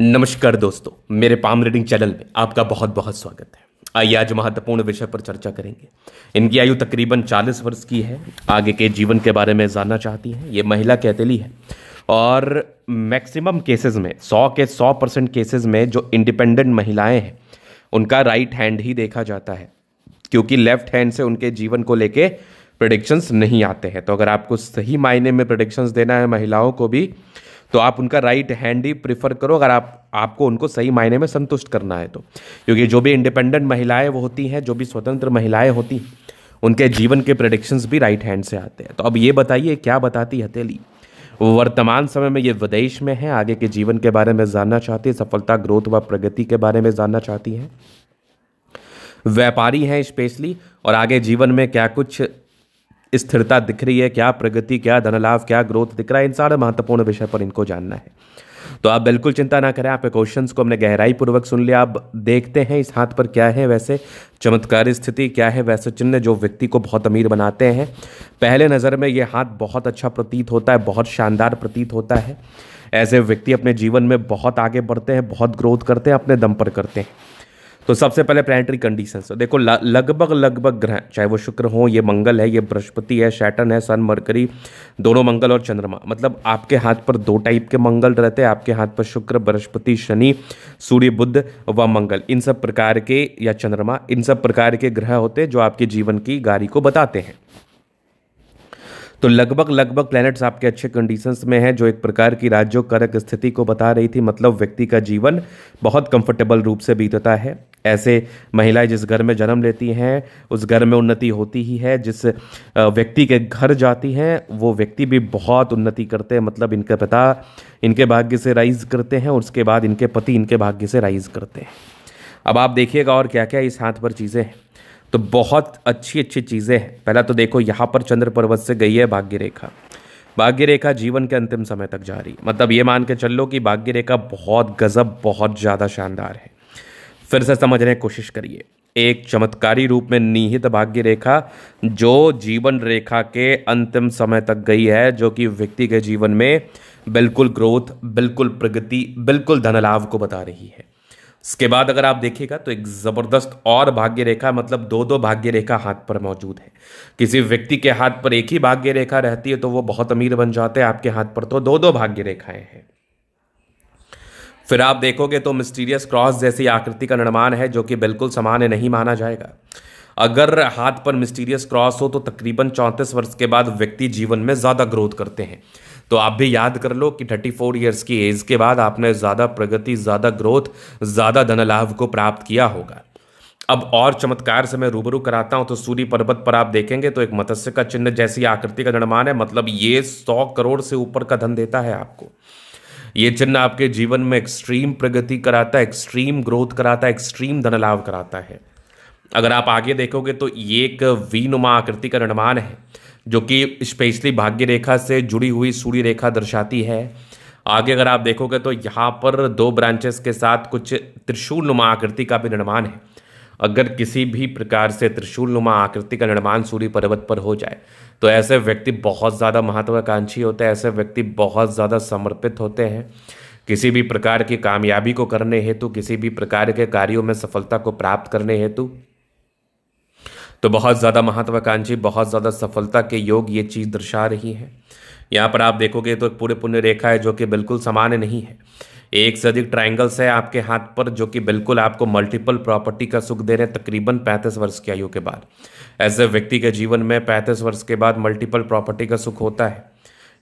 नमस्कार दोस्तों मेरे पाम रीडिंग चैनल में आपका बहुत बहुत स्वागत है आइए आज महत्वपूर्ण विषय पर चर्चा करेंगे इनकी आयु तकरीबन 40 वर्ष की है आगे के जीवन के बारे में जानना चाहती हैं ये महिला कैथली है और मैक्सिमम केसेस में 100 के 100 परसेंट केसेज में जो इंडिपेंडेंट महिलाएं हैं उनका राइट हैंड ही देखा जाता है क्योंकि लेफ्ट हैंड से उनके जीवन को लेके प्रडिक्शंस नहीं आते हैं तो अगर आपको सही मायने में प्रडिक्शंस देना है महिलाओं को भी तो आप उनका राइट हैंड ही प्रिफर करो अगर आप आपको उनको सही मायने में संतुष्ट करना है तो क्योंकि जो भी इंडिपेंडेंट महिलाएं वो होती हैं जो भी स्वतंत्र महिलाएं होती हैं उनके जीवन के प्रडिक्शंस भी राइट हैंड से आते हैं तो अब ये बताइए क्या बताती हथेली वर्तमान समय में ये विदेश में है आगे के जीवन के बारे में जानना चाहती है सफलता ग्रोथ व प्रगति के बारे में जानना चाहती है व्यापारी हैं स्पेशली और आगे जीवन में क्या कुछ स्थिरता दिख रही है क्या प्रगति क्या धनलाभ क्या ग्रोथ दिख रहा है इन सारे महत्वपूर्ण विषय पर इनको जानना है तो आप बिल्कुल चिंता ना करें आपके क्वेश्चंस को हमने गहराई पूर्वक सुन लिया आप देखते हैं इस हाथ पर क्या है वैसे चमत्कार स्थिति क्या है वैसे चिन्ह जो व्यक्ति को बहुत अमीर बनाते हैं पहले नज़र में ये हाथ बहुत अच्छा प्रतीत होता है बहुत शानदार प्रतीत होता है ऐसे व्यक्ति अपने जीवन में बहुत आगे बढ़ते हैं बहुत ग्रोथ करते हैं अपने दम पर करते हैं तो सबसे पहले प्लानिटरी कंडीशन तो देखो लगभग लगभग ग्रह चाहे वो शुक्र हो ये मंगल है ये बृहस्पति है शैटन है सन मरकरी दोनों मंगल और चंद्रमा मतलब आपके हाथ पर दो टाइप के मंगल रहते हैं आपके हाथ पर शुक्र बृहस्पति शनि सूर्य बुद्ध व मंगल इन सब प्रकार के या चंद्रमा इन सब प्रकार के ग्रह होते हैं जो आपके जीवन की गारी को बताते हैं तो लगभग लगभग प्लैनेट्स आपके अच्छे कंडीशंस में हैं जो एक प्रकार की राज्यों कारक स्थिति को बता रही थी मतलब व्यक्ति का जीवन बहुत कंफर्टेबल रूप से बीतता है ऐसे महिलाएं जिस घर में जन्म लेती हैं उस घर में उन्नति होती ही है जिस व्यक्ति के घर जाती हैं वो व्यक्ति भी बहुत उन्नति करते हैं मतलब इनके पिता इनके भाग्य से राइज करते हैं और उसके बाद इनके पति इनके भाग्य से राइज करते हैं अब आप देखिएगा और क्या क्या इस हाथ पर चीज़ें हैं तो बहुत अच्छी अच्छी चीज़ें हैं पहला तो देखो यहाँ पर चंद्र पर्वत से गई है भाग्य रेखा भाग्य रेखा जीवन के अंतिम समय तक जा रही है मतलब ये मान के चल लो कि भाग्य रेखा बहुत गजब बहुत ज़्यादा शानदार है फिर से समझने की कोशिश करिए एक चमत्कारी रूप में निहित भाग्य रेखा जो जीवन रेखा के अंतिम समय तक गई है जो कि व्यक्ति के जीवन में बिल्कुल ग्रोथ बिल्कुल प्रगति बिल्कुल धनलाभ को बता रही है इसके बाद अगर आप देखिएगा तो एक ज़बरदस्त और भाग्य रेखा मतलब दो दो भाग्य रेखा हाथ पर मौजूद है किसी व्यक्ति के हाथ पर एक ही भाग्य रेखा रहती है तो वो बहुत अमीर बन जाते हैं आपके हाथ पर तो दो दो भाग्य रेखाएं हैं फिर आप देखोगे तो मिस्टीरियस क्रॉस जैसी आकृति का निर्माण है जो कि बिल्कुल सामान्य नहीं माना जाएगा अगर हाथ पर मिस्टीरियस क्रॉस हो तो तकरीबन चौंतीस वर्ष के बाद व्यक्ति जीवन में ज़्यादा ग्रोथ करते हैं तो आप भी याद कर लो कि थर्टी फोर ईयर्स की एज के बाद आपने ज़्यादा प्रगति ज़्यादा ग्रोथ ज़्यादा धनलाभ को प्राप्त किया होगा अब और चमत्कार से मैं रूबरू कराता हूं तो सूर्य पर्वत पर आप देखेंगे तो एक मत्स्य का चिन्ह जैसी आकृति का निर्माण है मतलब ये सौ करोड़ से ऊपर का धन देता है आपको ये चिन्ह आपके जीवन में एक्सट्रीम प्रगति कराता है एक्सट्रीम ग्रोथ कराता है एक्सट्रीम धन लाभ कराता है अगर आप आगे देखोगे तो ये एक वीनुमा आकृति का निर्माण है जो कि स्पेशली भाग्य रेखा से जुड़ी हुई सूर्य रेखा दर्शाती है आगे अगर आप देखोगे तो यहाँ पर दो ब्रांचेस के साथ कुछ त्रिशूल नुमा आकृति का भी निर्माण है अगर किसी भी प्रकार से त्रिशूल नुमा आकृति का निर्माण सूर्य पर्वत पर हो जाए तो ऐसे व्यक्ति बहुत ज़्यादा महत्वाकांक्षी होते हैं ऐसे व्यक्ति बहुत ज़्यादा समर्पित होते हैं किसी भी प्रकार की कामयाबी को करने हेतु किसी भी प्रकार के कार्यों में सफलता को प्राप्त करने हेतु तो बहुत ज़्यादा महत्वाकांक्षी बहुत ज़्यादा सफलता के योग ये चीज़ दर्शा रही है यहाँ पर आप देखोगे तो एक पूरे पुण्य रेखा है जो कि बिल्कुल सामान्य नहीं है एक से अधिक ट्राइंगल्स है आपके हाथ पर जो कि बिल्कुल आपको मल्टीपल प्रॉपर्टी का सुख दे रहे हैं तकरीबन पैंतीस वर्ष की आयु के बाद ऐसे व्यक्ति के जीवन में पैंतीस वर्ष के बाद मल्टीपल प्रॉपर्टी का सुख होता है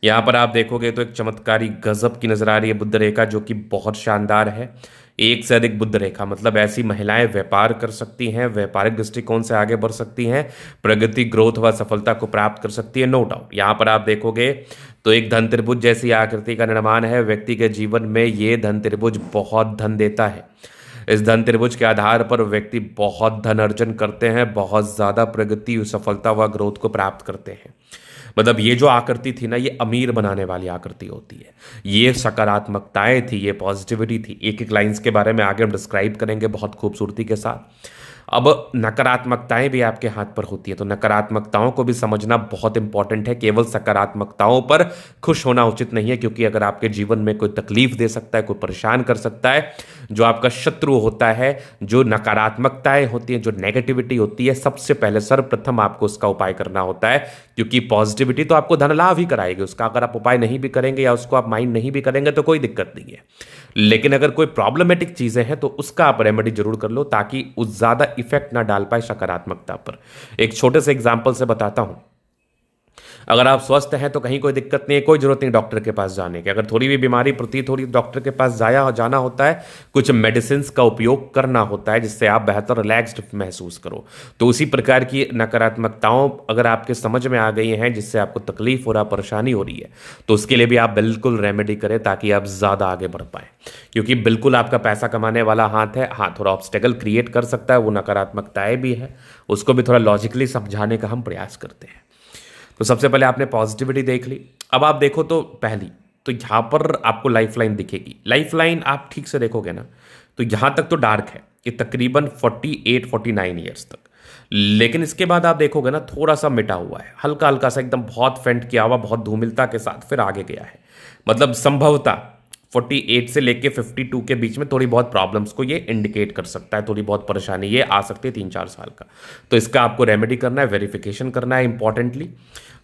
यहाँ पर आप देखोगे तो एक चमत्कारी गजब की नज़र आ रही है बुद्ध रेखा जो कि बहुत शानदार है एक से अधिक बुद्ध रेखा मतलब ऐसी महिलाएं व्यापार कर सकती हैं व्यापारिक दृष्टिकोण से आगे बढ़ सकती हैं प्रगति ग्रोथ व सफलता को प्राप्त कर सकती है नो डाउट यहाँ पर आप देखोगे तो एक धन त्रिभुज जैसी आकृति का निर्माण है व्यक्ति के जीवन में ये धन त्रिभुज बहुत धन देता है इस धन त्रिभुज के आधार पर व्यक्ति बहुत धन अर्जन करते हैं बहुत ज़्यादा प्रगति सफलता व ग्रोथ को प्राप्त करते हैं मतलब ये जो आकृति थी ना ये अमीर बनाने वाली आकृति होती है ये सकारात्मकताएं थी ये पॉजिटिविटी थी एक एक लाइन्स के बारे में आगे हम डिस्क्राइब करेंगे बहुत खूबसूरती के साथ अब नकारात्मकताएं भी आपके हाथ पर होती है तो नकारात्मकताओं को भी समझना बहुत इंपॉर्टेंट है केवल सकारात्मकताओं पर खुश होना उचित नहीं है क्योंकि अगर आपके जीवन में कोई तकलीफ दे सकता है कोई परेशान कर सकता है जो आपका शत्रु होता है जो नकारात्मकताएं होती हैं जो नेगेटिविटी होती है सबसे पहले सर्वप्रथम आपको उसका उपाय करना होता है क्योंकि पॉजिटिविटी तो आपको धन लाभ ही कराएगी उसका अगर आप उपाय नहीं भी करेंगे या उसको आप माइंड नहीं भी करेंगे तो कोई दिक्कत नहीं है लेकिन अगर कोई प्रॉब्लमेटिक चीज़ें हैं तो उसका आप रेमेडी जरूर कर लो ताकि उस ज़्यादा इफेक्ट ना डाल पाए सकारात्मकता पर एक छोटे से एग्जाम्पल से बताता हूँ अगर आप स्वस्थ हैं तो कहीं कोई दिक्कत नहीं है कोई ज़रूरत नहीं डॉक्टर के पास जाने की अगर थोड़ी भी बीमारी प्रतीत हो रही डॉक्टर के पास जाया जाना होता है कुछ मेडिसिन का उपयोग करना होता है जिससे आप बेहतर रिलैक्सड महसूस करो तो उसी प्रकार की नकारात्मकताओं अगर आपके समझ में आ गई हैं जिससे आपको तकलीफ हो रहा परेशानी हो रही है तो उसके लिए भी आप बिल्कुल रेमेडी करें ताकि आप ज़्यादा आगे बढ़ पाएं क्योंकि बिल्कुल आपका पैसा कमाने वाला हाथ है हाँ थोड़ा ऑब्स्टेकल क्रिएट कर सकता है वो नकारात्मकताएं भी है उसको भी थोड़ा लॉजिकली समझाने का हम प्रयास करते हैं तो सबसे पहले आपने पॉजिटिविटी देख ली अब आप देखो तो पहली तो यहाँ पर आपको लाइफ लाइन दिखेगी लाइफ लाइन आप ठीक से देखोगे ना तो यहाँ तक तो डार्क है ये तकरीबन 48 49 ईयर्स तक लेकिन इसके बाद आप देखोगे ना थोड़ा सा मिटा हुआ है हल्का हल्का सा एकदम बहुत फेंट किया हुआ बहुत धूमिलता के साथ फिर आगे गया है मतलब संभवता 48 से लेके 52 के बीच में थोड़ी बहुत प्रॉब्लम्स को ये इंडिकेट कर सकता है थोड़ी बहुत परेशानी ये आ सकती है तीन चार साल का तो इसका आपको रेमेडी करना है वेरिफिकेशन करना है इंपॉर्टेंटली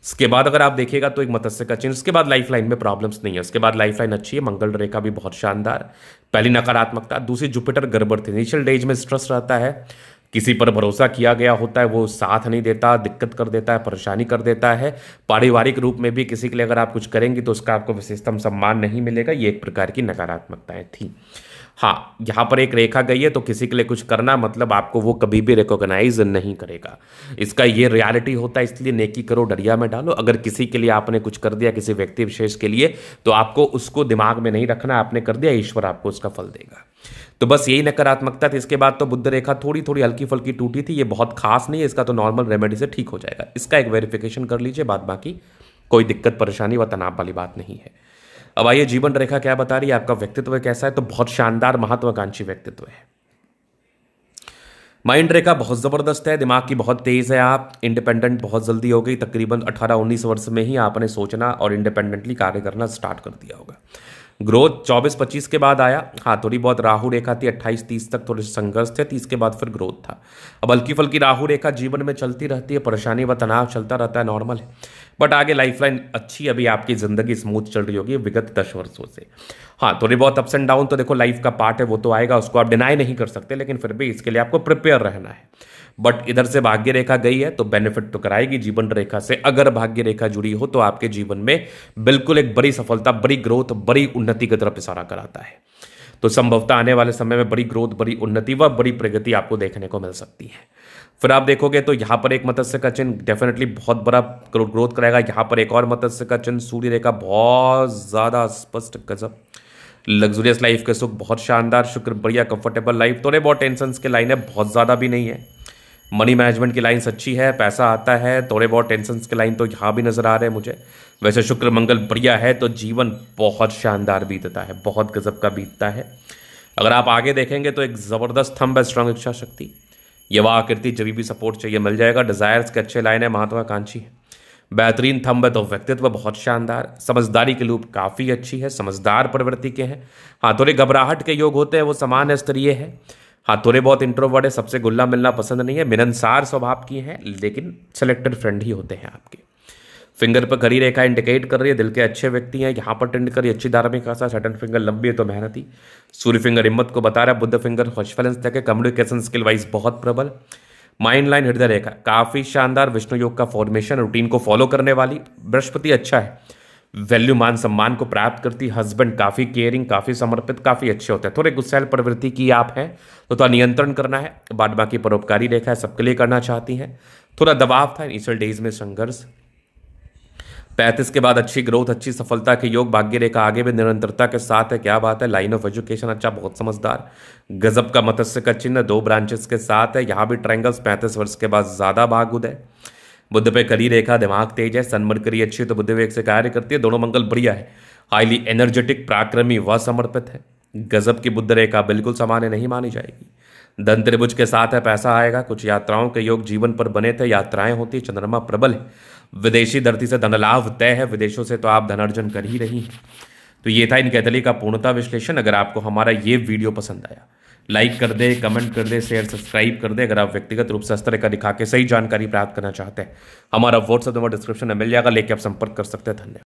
इसके बाद अगर आप देखिएगा तो एक मत्स्य का चिन्ह उसके बाद लाइफ लाइन में प्रॉब्लम्स नहीं है उसके बाद लाइफ लाइन अच्छी है मंगल रेखा भी बहुत शानदार पहली नकारात्मकता दूसरी जुपिटर गड़बड़ थी इनिशियल डेज में स्ट्रेस रहता है किसी पर भरोसा किया गया होता है वो साथ नहीं देता दिक्कत कर देता है परेशानी कर देता है पारिवारिक रूप में भी किसी के लिए अगर आप कुछ करेंगे तो उसका आपको विशेषतम सम्मान नहीं मिलेगा ये एक प्रकार की नकारात्मकताएं थी हाँ यहाँ पर एक रेखा गई है तो किसी के लिए कुछ करना मतलब आपको वो कभी भी रिकॉग्नाइज नहीं करेगा इसका ये रियलिटी होता है इसलिए नेकी करो डरिया में डालो अगर किसी के लिए आपने कुछ कर दिया किसी व्यक्ति विशेष के लिए तो आपको उसको दिमाग में नहीं रखना आपने कर दिया ईश्वर आपको उसका फल देगा तो बस यही नकारात्मकता थी इसके बाद तो बुद्ध रेखा थोड़ी थोड़ी हल्की फुल्की टूटी थी ये बहुत खास नहीं है इसका तो नॉर्मल रेमेडी से ठीक हो जाएगा इसका एक वेरिफिकेशन कर लीजिए बाद बाकी कोई दिक्कत परेशानी व तनाव वाली बात नहीं है अब आइए जीवन रेखा क्या बता रही है आपका व्यक्तित्व कैसा है तो बहुत शानदार महत्वाकांक्षी व्यक्तित्व है माइंड रेखा बहुत ज़बरदस्त है दिमाग की बहुत तेज़ है आप इंडिपेंडेंट बहुत जल्दी हो गई तकरीबन 18-19 वर्ष में ही आपने सोचना और इंडिपेंडेंटली कार्य करना स्टार्ट कर दिया होगा ग्रोथ 24-25 के बाद आया हाँ थोड़ी बहुत राहु रेखा थी 28-30 तक थोड़े संघर्ष थे तीस के बाद फिर ग्रोथ था अब हल्की फल्की राहु रेखा जीवन में चलती रहती है परेशानी व तनाव चलता रहता है नॉर्मल है बट आगे लाइन अच्छी अभी आपकी ज़िंदगी स्मूथ चल रही होगी विगत दस वर्षों से हाँ थोड़ी बहुत अप्स एंड डाउन तो देखो लाइफ का पार्ट है वो तो आएगा उसको आप डिनाई नहीं कर सकते लेकिन फिर भी इसके लिए आपको प्रिपेयर रहना है बट इधर से भाग्य रेखा गई है तो बेनिफिट तो कराएगी जीवन रेखा से अगर भाग्य रेखा जुड़ी हो तो आपके जीवन में बिल्कुल एक बड़ी सफलता बड़ी ग्रोथ बड़ी उन्नति की तरफ इशारा कराता है तो संभवतः आने वाले समय में बड़ी ग्रोथ बड़ी उन्नति व बड़ी प्रगति आपको देखने को मिल सकती है फिर आप देखोगे तो यहाँ पर एक मत्स्य का चिन्ह डेफिनेटली बहुत बड़ा ग्रोथ कराएगा यहाँ पर एक और मत्स्य का चिन्ह सूर्य रेखा बहुत ज़्यादा स्पष्ट गजब लग्जूरियस लाइफ के सुख बहुत शानदार शुक्र बढ़िया कंफर्टेबल लाइफ थोड़े बहुत टेंशन के लाइन है बहुत ज़्यादा भी नहीं है मनी मैनेजमेंट की लाइन अच्छी है पैसा आता है थोड़े बहुत टेंशन के लाइन तो यहाँ भी नज़र आ रहे हैं मुझे वैसे शुक्र मंगल बढ़िया है तो जीवन बहुत शानदार बीतता है बहुत गजब का बीतता है अगर आप आगे देखेंगे तो एक ज़बरदस्त थम्ब है स्ट्रांग इच्छा शक्ति यवा आकृति जब भी सपोर्ट चाहिए मिल जाएगा डिज़ायर्स के अच्छे लाइन है महत्वाकांक्षी बेहतरीन थम्ब तो व्यक्तित्व बहुत शानदार समझदारी के लूप काफ़ी अच्छी है समझदार प्रवृत्ति के हैं हाँ थोड़े घबराहट के योग होते हैं वो समान स्तरीय है हाँ थोड़े बहुत इंट्रोवर्ड है सबसे गुल्ला मिलना पसंद नहीं है मिलनसार स्वभाव की हैं लेकिन सिलेक्टेड फ्रेंड ही होते हैं आपके फिंगर पर खड़ी रेखा इंडिकेट कर रही है दिल के अच्छे व्यक्ति हैं यहाँ पर टेंड करिए अच्छी धार्मिक आशा सेटन फिंगर लंबी है तो मेहनती सूर्य फिंगर हिम्मत को बता रहा है बुद्ध फिंगर हॉस्फलेंस तक है कम्युनिकेशन स्किल वाइज बहुत प्रबल माइंड लाइन हृदय रेखा काफ़ी शानदार विष्णु योग का फॉर्मेशन रूटीन को फॉलो करने वाली बृहस्पति अच्छा है वैल्यू मान सम्मान को प्राप्त करती हस्बैंड काफ़ी केयरिंग काफ़ी समर्पित काफ़ी अच्छे होते हैं थोड़े गुस्सैल प्रवृत्ति की आप हैं तो थोड़ा तो नियंत्रण करना है बाद बाकी परोपकारी रेखा है सबके लिए करना चाहती हैं थोड़ा दबाव था इनिशियल डेज में संघर्ष पैंतीस के बाद अच्छी ग्रोथ अच्छी सफलता के योग भाग्य रेखा आगे भी निरंतरता के साथ है क्या बात है लाइन ऑफ एजुकेशन अच्छा बहुत समझदार गजब का मत्स्य का चिन्ह दो ब्रांचेस के साथ है यहाँ भी ट्रायंगल्स पैंतीस वर्ष के बाद ज़्यादा भाग उदय बुद्ध पे करी रेखा दिमाग तेज है करी अच्छी तो बुद्ध वेग से कार्य करती है दोनों मंगल बढ़िया है हाईली एनर्जेटिक पराक्रमी व समर्पित है गजब की बुद्ध रेखा बिल्कुल सामान्य नहीं मानी जाएगी धन त्रिभुज के साथ है पैसा आएगा कुछ यात्राओं के योग जीवन पर बने थे यात्राएं होती चंद्रमा प्रबल है विदेशी धरती से धन लाभ तय है विदेशों से तो आप धन अर्जन कर ही रही हैं तो ये था इन कैथली का पूर्णता विश्लेषण अगर आपको हमारा ये वीडियो पसंद आया लाइक कर दे कमेंट कर दे शेयर सब्सक्राइब कर दे अगर आप व्यक्तिगत रूप से स्तर का दिखा के सही जानकारी प्राप्त करना चाहते हैं हमारा व्हाट्सएप नंबर डिस्क्रिप्शन में मिल जाएगा लेके आप संपर्क कर सकते हैं धन्यवाद